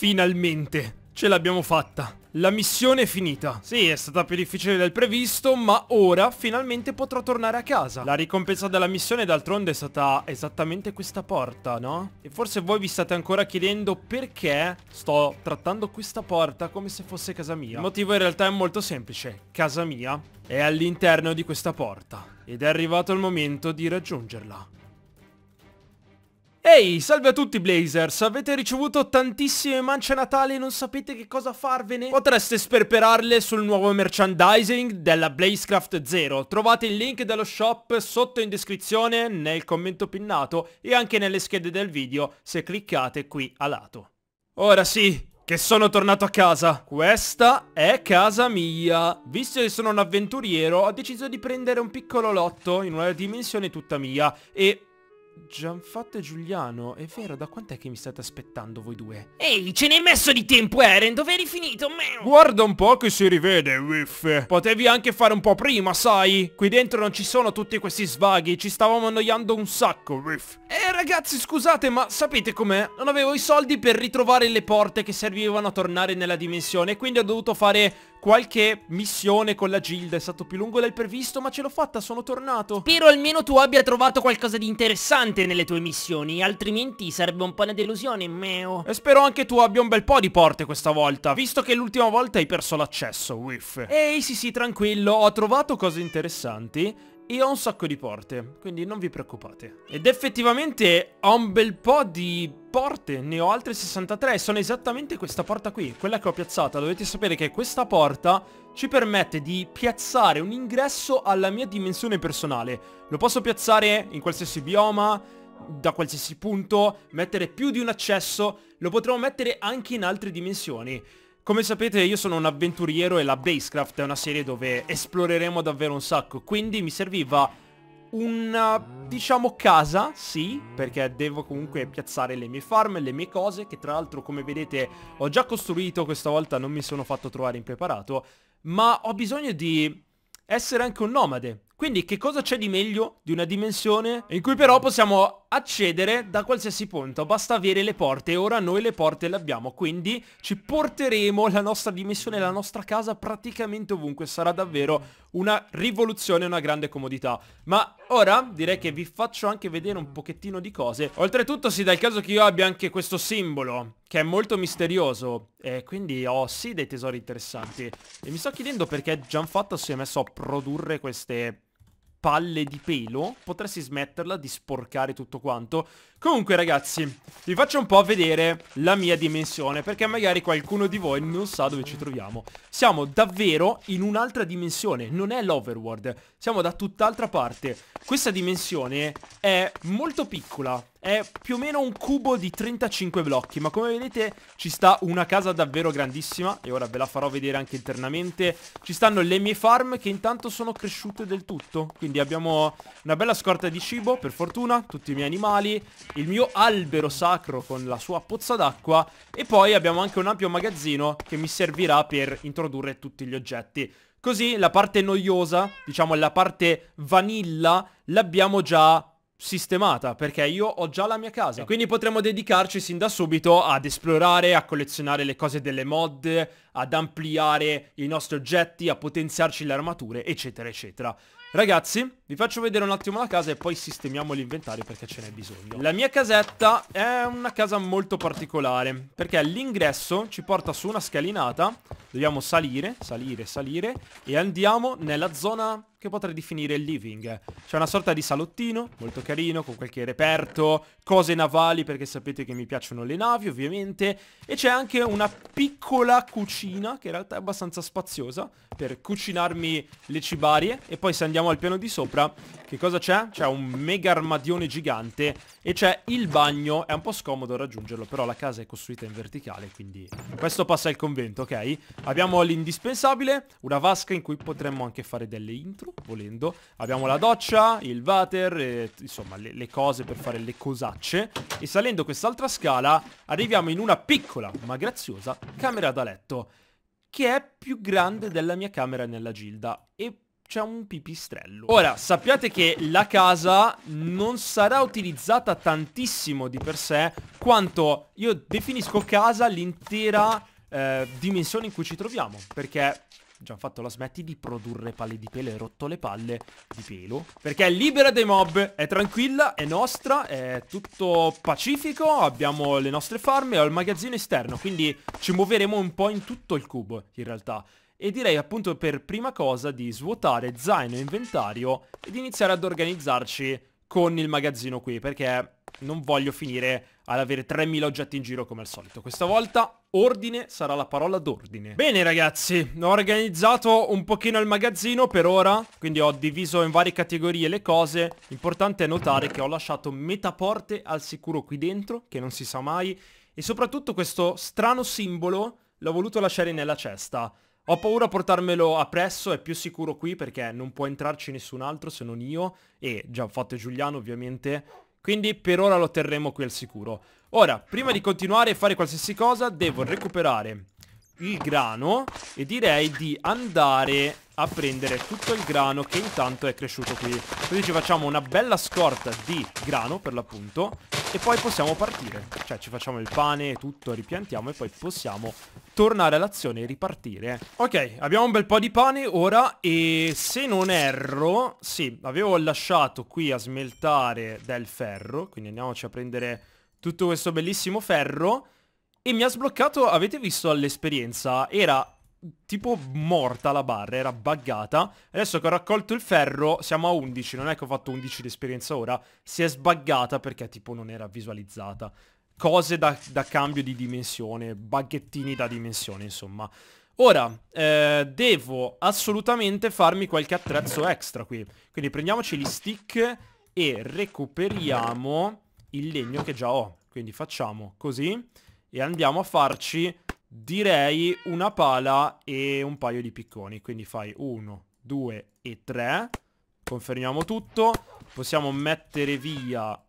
Finalmente, ce l'abbiamo fatta. La missione è finita. Sì, è stata più difficile del previsto, ma ora finalmente potrò tornare a casa. La ricompensa della missione d'altronde è stata esattamente questa porta, no? E forse voi vi state ancora chiedendo perché sto trattando questa porta come se fosse casa mia. Il motivo in realtà è molto semplice. Casa mia è all'interno di questa porta. Ed è arrivato il momento di raggiungerla. Ehi, salve a tutti Blazers, avete ricevuto tantissime mance natali e non sapete che cosa farvene? Potreste sperperarle sul nuovo merchandising della Blazecraft Zero, trovate il link dello shop sotto in descrizione, nel commento pinnato e anche nelle schede del video se cliccate qui a lato. Ora sì, che sono tornato a casa. Questa è casa mia. Visto che sono un avventuriero, ho deciso di prendere un piccolo lotto in una dimensione tutta mia e Gianfatto e Giuliano, è vero, da quant'è che mi state aspettando voi due? Ehi, ce n'hai messo di tempo, Eren, dove eri finito? Meo. Guarda un po' che si rivede, Wiff. Potevi anche fare un po' prima, sai? Qui dentro non ci sono tutti questi svaghi, ci stavamo annoiando un sacco, Wiff. Eh, ragazzi, scusate, ma sapete com'è? Non avevo i soldi per ritrovare le porte che servivano a tornare nella dimensione, quindi ho dovuto fare qualche missione con la gilda È stato più lungo del previsto ma ce l'ho fatta, sono tornato Spero almeno tu abbia trovato qualcosa di interessante nelle tue missioni Altrimenti sarebbe un po' una delusione, meo E spero anche tu abbia un bel po' di porte questa volta Visto che l'ultima volta hai perso l'accesso, whiff Ehi sì sì, tranquillo, ho trovato cose interessanti e ho un sacco di porte, quindi non vi preoccupate. Ed effettivamente ho un bel po' di porte, ne ho altre 63, sono esattamente questa porta qui, quella che ho piazzata. Dovete sapere che questa porta ci permette di piazzare un ingresso alla mia dimensione personale. Lo posso piazzare in qualsiasi bioma, da qualsiasi punto, mettere più di un accesso, lo potremo mettere anche in altre dimensioni. Come sapete io sono un avventuriero e la Basecraft è una serie dove esploreremo davvero un sacco, quindi mi serviva una, diciamo, casa, sì, perché devo comunque piazzare le mie farm, le mie cose, che tra l'altro, come vedete, ho già costruito, questa volta non mi sono fatto trovare impreparato, ma ho bisogno di essere anche un nomade, quindi che cosa c'è di meglio di una dimensione in cui però possiamo accedere da qualsiasi punto? Basta avere le porte e ora noi le porte le abbiamo, quindi ci porteremo la nostra dimensione, la nostra casa praticamente ovunque. Sarà davvero una rivoluzione, una grande comodità. Ma ora direi che vi faccio anche vedere un pochettino di cose. Oltretutto si dà il caso che io abbia anche questo simbolo che è molto misterioso e quindi ho sì dei tesori interessanti e mi sto chiedendo perché Gianfatta si è messo a produrre queste palle di pelo Potresti smetterla di sporcare tutto quanto Comunque ragazzi Vi faccio un po' vedere la mia dimensione Perché magari qualcuno di voi non sa dove ci troviamo Siamo davvero in un'altra dimensione Non è l'overworld Siamo da tutt'altra parte Questa dimensione è molto piccola è più o meno un cubo di 35 blocchi ma come vedete ci sta una casa davvero grandissima e ora ve la farò vedere anche internamente ci stanno le mie farm che intanto sono cresciute del tutto quindi abbiamo una bella scorta di cibo per fortuna tutti i miei animali il mio albero sacro con la sua pozza d'acqua e poi abbiamo anche un ampio magazzino che mi servirà per introdurre tutti gli oggetti Così la parte noiosa, diciamo la parte vanilla, l'abbiamo già sistemata perché io ho già la mia casa e quindi potremmo dedicarci sin da subito ad esplorare, a collezionare le cose delle mod, ad ampliare i nostri oggetti, a potenziarci le armature eccetera eccetera. Ragazzi vi faccio vedere un attimo la casa e poi sistemiamo l'inventario perché ce n'è bisogno. La mia casetta è una casa molto particolare perché l'ingresso ci porta su una scalinata, dobbiamo salire, salire, salire e andiamo nella zona che potrei definire il living. C'è una sorta di salottino, molto carino, con qualche reperto, cose navali perché sapete che mi piacciono le navi ovviamente, e c'è anche una piccola cucina che in realtà è abbastanza spaziosa per cucinarmi le cibarie e poi se andiamo al piano di sopra, che cosa c'è? C'è un mega armadione gigante e c'è il bagno, è un po' scomodo raggiungerlo, però la casa è costruita in verticale, quindi questo passa il convento, ok? Abbiamo l'indispensabile, una vasca in cui potremmo anche fare delle intro volendo. Abbiamo la doccia, il water, e, insomma le, le, cose per fare le cosacce. E salendo quest'altra scala arriviamo in una piccola ma graziosa camera da letto, che è più grande della mia camera nella gilda. E c'è un pipistrello. Ora, sappiate che la casa non sarà utilizzata tantissimo di per sé, quanto io definisco casa l'intera eh, dimensione in cui ci troviamo, perché già fatto la smetti di produrre palle di pelo, hai rotto le palle di pelo. Perché è libera dei mob, è tranquilla, è nostra, è tutto pacifico, abbiamo le nostre farm e ho il magazzino esterno, quindi ci muoveremo un po' in tutto il cubo in realtà. E direi appunto per prima cosa di svuotare zaino e inventario ed iniziare ad organizzarci con il magazzino qui, perché non voglio finire ad avere 3.000 oggetti in giro come al solito. Questa volta ordine sarà la parola d'ordine. Bene ragazzi, ho organizzato un pochino il magazzino per ora, quindi ho diviso in varie categorie le cose. Importante è notare che ho lasciato metà porte al sicuro qui dentro, che non si sa mai, e soprattutto questo strano simbolo l'ho voluto lasciare nella cesta. Ho paura a portarmelo appresso, è più sicuro qui perché non può entrarci nessun altro se non io e già fatto Giuliano ovviamente quindi per ora lo terremo qui al sicuro. Ora, prima di continuare a fare qualsiasi cosa, devo recuperare il grano e direi di andare a prendere tutto il grano che intanto è cresciuto qui. Così ci facciamo una bella scorta di grano per l'appunto e poi possiamo partire. Cioè ci facciamo il pane e tutto, ripiantiamo e poi possiamo tornare all'azione e ripartire. Ok, abbiamo un bel po' di pane ora e se non erro, sì, avevo lasciato qui a smeltare del ferro, quindi andiamoci a prendere tutto questo bellissimo ferro e mi ha sbloccato, avete visto l'esperienza, era tipo morta la barra, era buggata. Adesso che ho raccolto il ferro siamo a 11, non è che ho fatto 11 di esperienza ora, si è sbuggata perché tipo non era visualizzata. Cose da, da cambio di dimensione, baghettini da dimensione insomma. Ora, eh, devo assolutamente farmi qualche attrezzo extra qui. Quindi prendiamoci gli stick e recuperiamo il legno che già ho. Quindi facciamo così e andiamo a farci direi una pala e un paio di picconi. Quindi fai 1, 2 e 3. Confermiamo tutto. Possiamo mettere via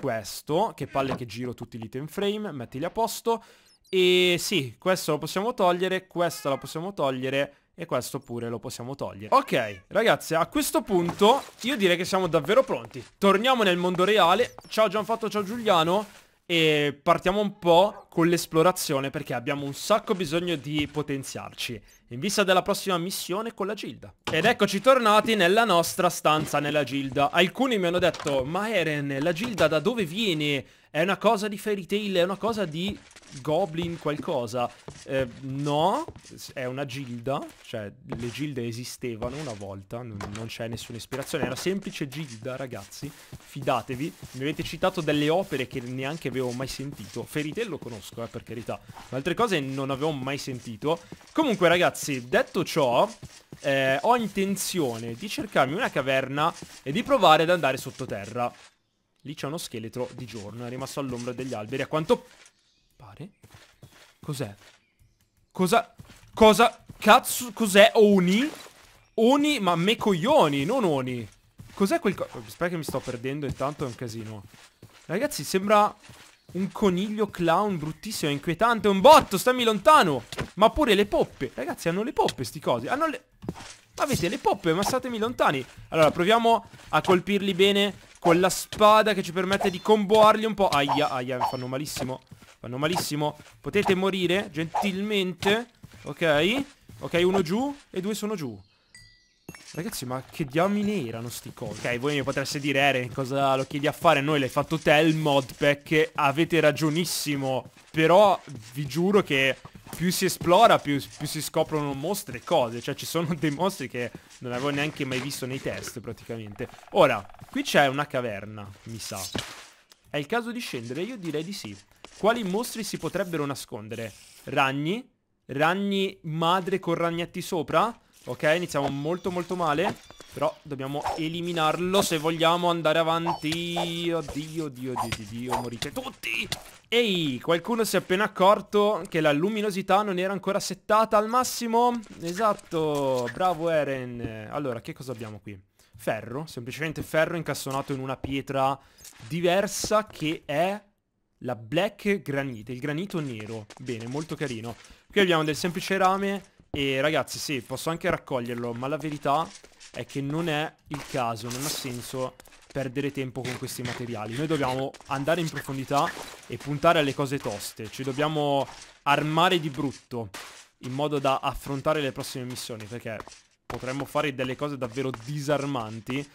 questo. Che palle che giro tutti gli item frame. Mettili a posto. E sì, questo lo possiamo togliere, questo lo possiamo togliere e questo pure lo possiamo togliere Ok ragazzi a questo punto io direi che siamo davvero pronti Torniamo nel mondo reale Ciao Gianfatto, ciao Giuliano e partiamo un po' con l'esplorazione perché abbiamo un sacco bisogno di potenziarci in vista della prossima missione con la Gilda. Ed eccoci tornati nella nostra stanza nella Gilda. Alcuni mi hanno detto, ma Eren, la Gilda da dove vieni? È una cosa di fairy tale, è una cosa di goblin qualcosa. Eh, no, è una gilda, cioè le gilde esistevano una volta, non, non c'è nessuna ispirazione, era semplice gilda ragazzi, fidatevi. Mi avete citato delle opere che neanche avevo mai sentito, fairy tale lo conosco eh, per carità, ma altre cose non avevo mai sentito. Comunque ragazzi, detto ciò, eh, ho intenzione di cercarmi una caverna e di provare ad andare sottoterra. Lì c'è uno scheletro di giorno, è rimasto all'ombra degli alberi, a quanto pare. Cos'è? Cosa? Cosa? Cazzo, cos'è? Oni? Oni, ma me coglioni, non Oni. Cos'è quel... Co Aspetta che mi sto perdendo, intanto è un casino. Ragazzi, sembra un coniglio clown bruttissimo, inquietante, un botto, stammi lontano. Ma pure le poppe. Ragazzi, hanno le poppe sti cosi. Hanno le... avete le poppe, ma statemi lontani. Allora, proviamo a colpirli bene con la spada che ci permette di comboarli un po'. Aia, aia, fanno malissimo. Fanno malissimo. Potete morire gentilmente. Ok. Ok, uno giù e due sono giù. Ragazzi ma che diamine erano sti cosi Ok voi mi potreste dire Eren cosa lo chiedi a fare Noi l'hai fatto te il modpack Avete ragionissimo Però vi giuro che più si esplora più, più si scoprono mostre e cose Cioè ci sono dei mostri che non avevo neanche mai visto nei test praticamente Ora qui c'è una caverna mi sa È il caso di scendere? Io direi di sì Quali mostri si potrebbero nascondere? Ragni? Ragni madre con ragnetti sopra? Ok, iniziamo molto molto male. Però dobbiamo eliminarlo se vogliamo andare avanti. Oddio, oddio, oddio, oddio, morite tutti! Ehi, qualcuno si è appena accorto che la luminosità non era ancora settata al massimo? Esatto, bravo Eren. Allora, che cosa abbiamo qui? Ferro, semplicemente ferro incassonato in una pietra diversa che è la black granite, il granito nero. Bene, molto carino. Qui abbiamo del semplice rame e ragazzi sì, posso anche raccoglierlo, ma la verità è che non è il caso, non ha senso perdere tempo con questi materiali. Noi dobbiamo andare in profondità e puntare alle cose toste, ci dobbiamo armare di brutto in modo da affrontare le prossime missioni, perché potremmo fare delle cose davvero disarmanti.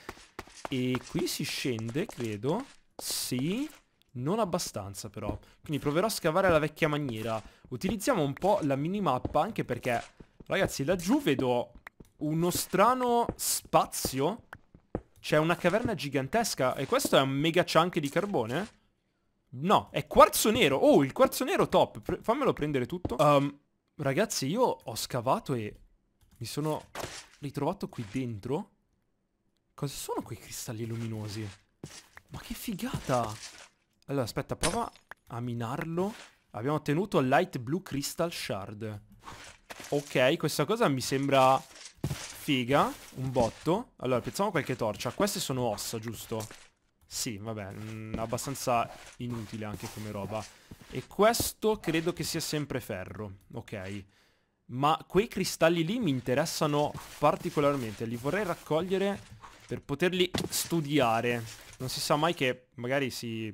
E qui si scende, credo. Sì, non abbastanza però. Quindi proverò a scavare alla vecchia maniera. Utilizziamo un po' la minimappa anche perché Ragazzi, laggiù vedo uno strano spazio. C'è una caverna gigantesca. E questo è un mega chunk di carbone? No, è quarzo nero. Oh, il quarzo nero top. Pre fammelo prendere tutto. Um, ragazzi, io ho scavato e mi sono ritrovato qui dentro. Cosa sono quei cristalli luminosi? Ma che figata! Allora, aspetta, prova a minarlo. Abbiamo ottenuto Light Blue Crystal Shard. Ok, questa cosa mi sembra figa, un botto. Allora, piazziamo qualche torcia. Queste sono ossa, giusto? Sì, vabbè, mh, mm, abbastanza inutile anche come roba. E questo credo che sia sempre ferro, ok. Ma quei cristalli lì mi interessano particolarmente, li vorrei raccogliere per poterli studiare. Non si sa mai che magari si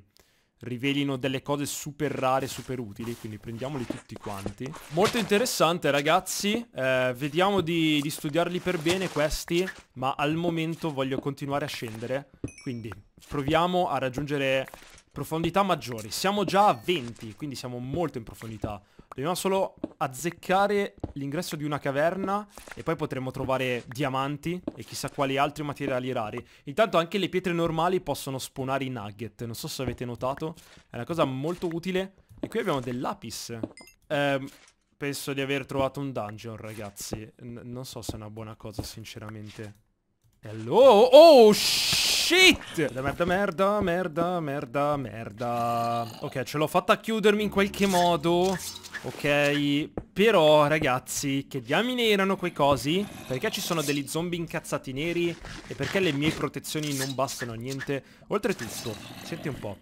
rivelino delle cose super rare, super utili, quindi prendiamoli tutti quanti. Molto interessante ragazzi, eh, vediamo di, di, studiarli per bene questi, ma al momento voglio continuare a scendere, quindi proviamo a raggiungere profondità maggiori. Siamo già a 20, quindi siamo molto in profondità. Dobbiamo solo azzeccare l'ingresso di una caverna e poi potremo trovare diamanti e chissà quali altri materiali rari. Intanto anche le pietre normali possono spawnare i nugget, non so se avete notato, è una cosa molto utile. E qui abbiamo del lapis. Eh, penso di aver trovato un dungeon, ragazzi. N non so se è una buona cosa, sinceramente. Hello? Oh, shit! Shit! Merda, merda, merda, merda, merda. Ok, ce l'ho fatta a chiudermi in qualche modo. Ok, però ragazzi, che diamine erano quei cosi? Perché ci sono degli zombie incazzati neri? E perché le mie protezioni non bastano a niente? Oltretutto, senti un po'.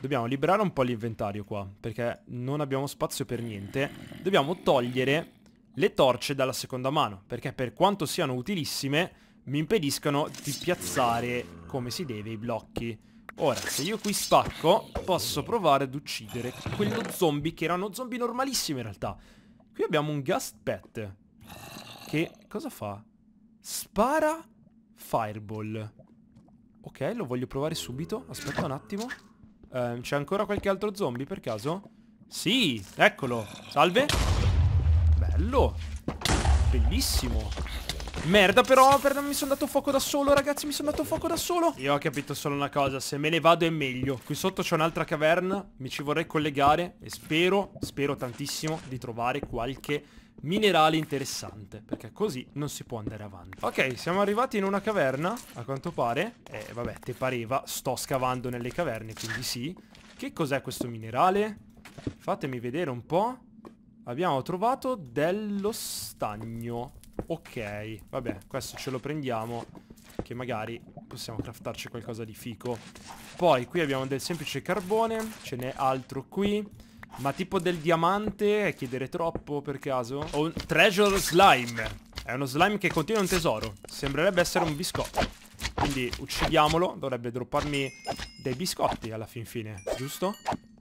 Dobbiamo liberare un po' l'inventario qua, perché non abbiamo spazio per niente. Dobbiamo togliere le torce dalla seconda mano, perché per quanto siano utilissime mi impediscono di piazzare come si deve i blocchi. Ora, se io qui spacco, posso provare ad uccidere quello zombie che erano zombie normalissimi in realtà. Qui abbiamo un gas pet. Che cosa fa? Spara fireball. Ok, lo voglio provare subito. Aspetta un attimo. Eh, C'è ancora qualche altro zombie per caso? Sì, eccolo. Salve. Bello. Bellissimo. Merda però, per... mi sono dato fuoco da solo ragazzi, mi sono dato fuoco da solo Io ho capito solo una cosa, se me ne vado è meglio Qui sotto c'è un'altra caverna, mi ci vorrei collegare E spero, spero tantissimo di trovare qualche minerale interessante Perché così non si può andare avanti Ok, siamo arrivati in una caverna, a quanto pare Eh vabbè, te pareva, sto scavando nelle caverne, quindi sì Che cos'è questo minerale? Fatemi vedere un po' Abbiamo trovato dello stagno Ok, vabbè, questo ce lo prendiamo Che magari possiamo craftarci qualcosa di fico Poi qui abbiamo del semplice carbone Ce n'è altro qui Ma tipo del diamante È eh, chiedere troppo per caso Ho un treasure slime È uno slime che contiene un tesoro Sembrerebbe essere un biscotto Quindi uccidiamolo Dovrebbe dropparmi dei biscotti alla fin fine Giusto?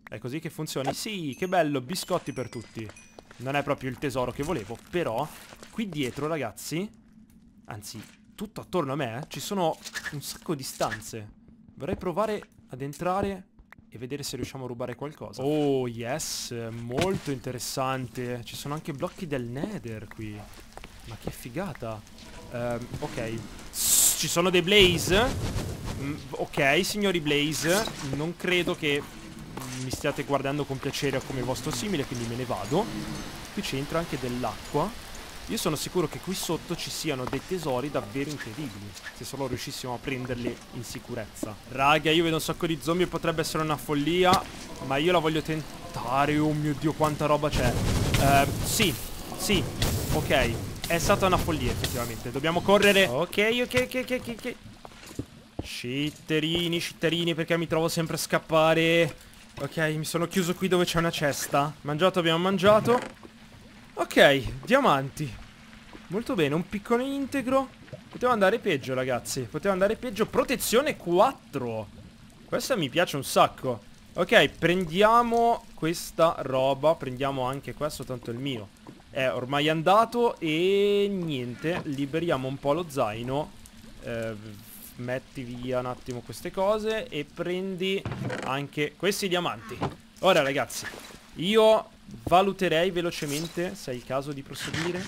È così che funziona? Sì, che bello, biscotti per tutti non è proprio il tesoro che volevo, però qui dietro, ragazzi, anzi, tutto attorno a me, eh, ci sono un sacco di stanze. Vorrei provare ad entrare e vedere se riusciamo a rubare qualcosa. Oh, yes, molto interessante. Ci sono anche blocchi del nether qui. Ma che figata. Um, ok. Ci sono dei blaze. Mm, ok, signori blaze. Non credo che mi stiate guardando con piacere come vostro simile, quindi me ne vado. Qui c'entra anche dell'acqua. Io sono sicuro che qui sotto ci siano dei tesori davvero incredibili, se solo riuscissimo a prenderli in sicurezza. Raga, io vedo un sacco di zombie, potrebbe essere una follia, ma io la voglio tentare, oh mio Dio, quanta roba c'è. Eh, sì, sì, ok, è stata una follia effettivamente, dobbiamo correre. Ok, ok, ok, ok, ok. Citterini, citterini, perché mi trovo sempre a scappare... Ok, mi sono chiuso qui dove c'è una cesta. Mangiato abbiamo mangiato. Ok, diamanti. Molto bene, un piccolo integro. Poteva andare peggio, ragazzi. Poteva andare peggio. Protezione 4. Questa mi piace un sacco. Ok, prendiamo questa roba. Prendiamo anche questo, tanto è il mio. È ormai andato e niente. Liberiamo un po' lo zaino. Eh, metti via un attimo queste cose e prendi anche questi diamanti. Ora ragazzi, io valuterei velocemente se è il caso di proseguire.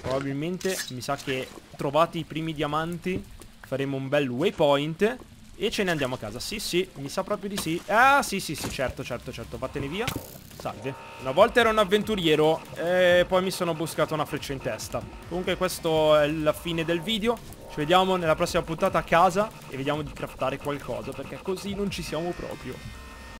Probabilmente mi sa che trovati i primi diamanti faremo un bel waypoint e ce ne andiamo a casa. Sì, sì, mi sa proprio di sì. Ah, sì, sì, sì, certo, certo, certo. Vattene via. Salve. Una volta ero un avventuriero e eh, poi mi sono buscato una freccia in testa. Comunque questo è la fine del video. Ci vediamo nella prossima puntata a casa e vediamo di craftare qualcosa perché così non ci siamo proprio.